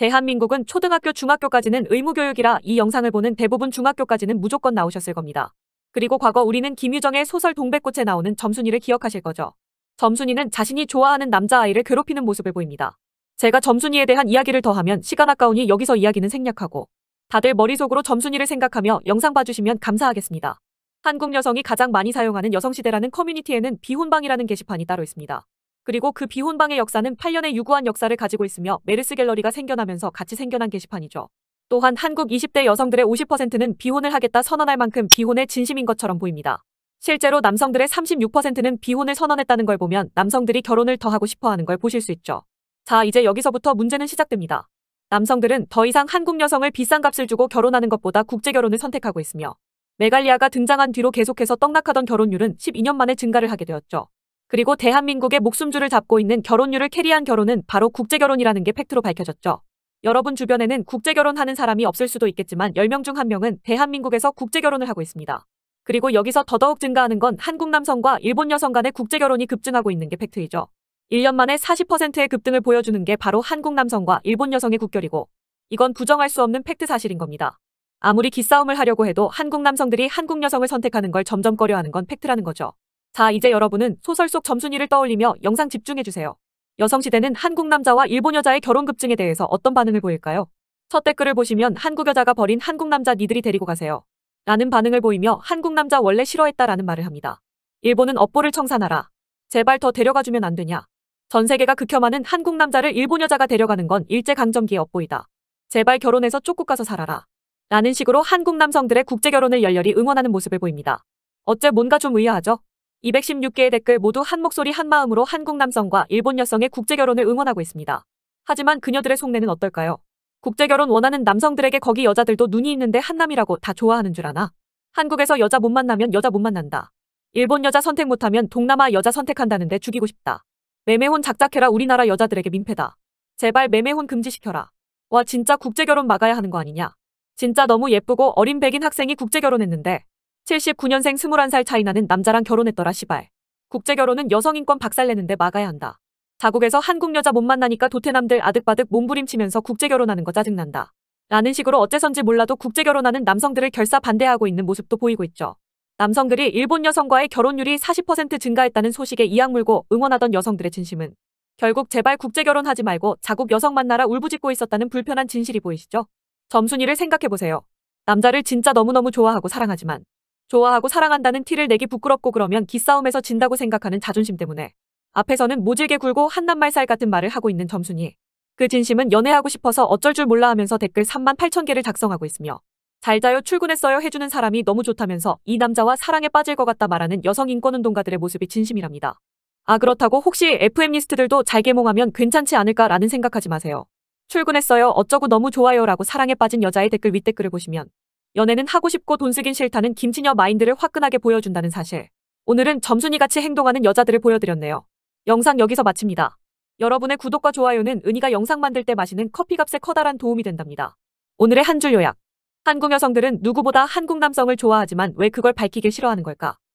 대한민국은 초등학교 중학교까지는 의무교육이라 이 영상을 보는 대부분 중학교까지는 무조건 나오셨을 겁니다. 그리고 과거 우리는 김유정의 소설 동백꽃에 나오는 점순이를 기억하실 거죠. 점순이는 자신이 좋아하는 남자아이를 괴롭히는 모습을 보입니다. 제가 점순이에 대한 이야기를 더하면 시간 아까우니 여기서 이야기는 생략하고 다들 머릿속으로 점순이를 생각하며 영상 봐주시면 감사하겠습니다. 한국 여성이 가장 많이 사용하는 여성시대라는 커뮤니티에는 비혼방이라는 게시판이 따로 있습니다. 그리고 그 비혼방의 역사는 8년의 유구한 역사를 가지고 있으며 메르스 갤러리가 생겨나면서 같이 생겨난 게시판이죠. 또한 한국 20대 여성들의 50%는 비혼을 하겠다 선언할 만큼 비혼의 진심인 것처럼 보입니다. 실제로 남성들의 36%는 비혼을 선언했다는 걸 보면 남성들이 결혼을 더 하고 싶어 하는 걸 보실 수 있죠. 자, 이제 여기서부터 문제는 시작됩니다. 남성들은 더 이상 한국 여성을 비싼 값을 주고 결혼하는 것보다 국제 결혼을 선택하고 있으며 메갈리아가 등장한 뒤로 계속해서 떡락하던 결혼율은 12년 만에 증가를 하게 되었죠. 그리고 대한민국의 목숨줄을 잡고 있는 결혼율을 캐리한 결혼은 바로 국제결혼이라는 게 팩트로 밝혀졌죠. 여러분 주변에는 국제결혼하는 사람이 없을 수도 있겠지만 10명 중 1명은 대한민국에서 국제결혼을 하고 있습니다. 그리고 여기서 더더욱 증가하는 건 한국 남성과 일본 여성 간의 국제결혼이 급증하고 있는 게 팩트이죠. 1년 만에 40%의 급등을 보여주는 게 바로 한국 남성과 일본 여성의 국결이고 이건 부정할 수 없는 팩트 사실인 겁니다. 아무리 기싸움을 하려고 해도 한국 남성들이 한국 여성을 선택하는 걸 점점 꺼려하는 건 팩트라는 거죠. 자, 이제 여러분은 소설 속 점순이를 떠올리며 영상 집중해주세요. 여성시대는 한국 남자와 일본 여자의 결혼 급증에 대해서 어떤 반응을 보일까요? 첫 댓글을 보시면 한국 여자가 버린 한국 남자 니들이 데리고 가세요. 라는 반응을 보이며 한국 남자 원래 싫어했다라는 말을 합니다. 일본은 업보를 청산하라. 제발 더 데려가주면 안 되냐. 전 세계가 극혐하는 한국 남자를 일본 여자가 데려가는 건 일제강점기의 업보이다. 제발 결혼해서 쪽국 가서 살아라. 라는 식으로 한국 남성들의 국제결혼을 열렬히 응원하는 모습을 보입니다. 어째 뭔가 좀 의아하죠? 216개의 댓글 모두 한 목소리 한 마음으로 한국 남성과 일본 여성의 국제 결혼을 응원하고 있습니다. 하지만 그녀들의 속내는 어떨까요? 국제 결혼 원하는 남성들에게 거기 여자들도 눈이 있는데 한남이라고 다 좋아하는 줄 아나? 한국에서 여자 못 만나면 여자 못 만난다. 일본 여자 선택 못하면 동남아 여자 선택한다는데 죽이고 싶다. 매매혼 작작해라 우리나라 여자들에게 민폐다. 제발 매매혼 금지시켜라. 와 진짜 국제 결혼 막아야 하는 거 아니냐. 진짜 너무 예쁘고 어린 백인 학생이 국제 결혼했는데 79년생 21살 차이 나는 남자랑 결혼했더라 시발. 국제결혼은 여성인권 박살내는데 막아야 한다. 자국에서 한국 여자 못 만나니까 도태남들 아득바득 몸부림치면서 국제결혼하는 거 짜증난다. 라는 식으로 어째선지 몰라도 국제결혼하는 남성들을 결사 반대하고 있는 모습도 보이고 있죠. 남성들이 일본 여성과의 결혼율이 40% 증가했다는 소식에 이악 물고 응원하던 여성들의 진심은 결국 제발 국제결혼하지 말고 자국 여성 만나라 울부짖고 있었다는 불편한 진실이 보이시죠? 점순이를 생각해보세요. 남자를 진짜 너무너무 좋아하고 사랑하지만 좋아하고 사랑한다는 티를 내기 부끄럽고 그러면 기싸움에서 진다고 생각하는 자존심 때문에 앞에서는 모질게 굴고 한낱말살 같은 말을 하고 있는 점순이 그 진심은 연애하고 싶어서 어쩔 줄 몰라 하면서 댓글 3만 8천 개를 작성하고 있으며 잘 자요 출근했어요 해주는 사람이 너무 좋다면서 이 남자와 사랑에 빠질 것 같다 말하는 여성 인권운동가들의 모습이 진심이랍니다. 아 그렇다고 혹시 FM리스트들도 잘 개몽하면 괜찮지 않을까라는 생각하지 마세요. 출근했어요 어쩌고 너무 좋아요라고 사랑에 빠진 여자의 댓글 윗댓글을 보시면 연애는 하고 싶고 돈 쓰긴 싫다는 김치녀 마인드를 화끈하게 보여준다는 사실. 오늘은 점순이 같이 행동하는 여자들을 보여드렸네요. 영상 여기서 마칩니다. 여러분의 구독과 좋아요는 은희가 영상 만들 때 마시는 커피값에 커다란 도움이 된답니다. 오늘의 한 줄 요약. 한국 여성들은 누구보다 한국 남성을 좋아하지만 왜 그걸 밝히길 싫어하는 걸까?